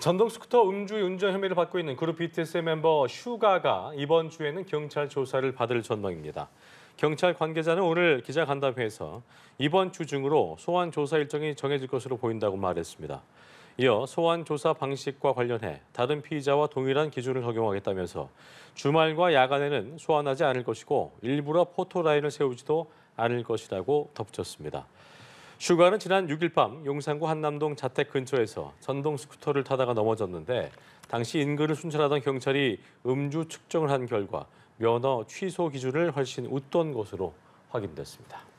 전동 스쿠터 음주 운전 혐의를 받고 있는 그룹 BTS의 멤버 슈가가 이번 주에는 경찰 조사를 받을 전망입니다. 경찰 관계자는 오늘 기자간담회에서 이번 주 중으로 소환 조사 일정이 정해질 것으로 보인다고 말했습니다. 이어 소환 조사 방식과 관련해 다른 피의자와 동일한 기준을 적용하겠다면서 주말과 야간에는 소환하지 않을 것이고 일부러 포토라인을 세우지도 않을 것이라고 덧붙였습니다. 슈가는 지난 6일 밤 용산구 한남동 자택 근처에서 전동 스쿠터를 타다가 넘어졌는데 당시 인근을 순찰하던 경찰이 음주 측정을 한 결과 면허 취소 기준을 훨씬 웃던 것으로 확인됐습니다.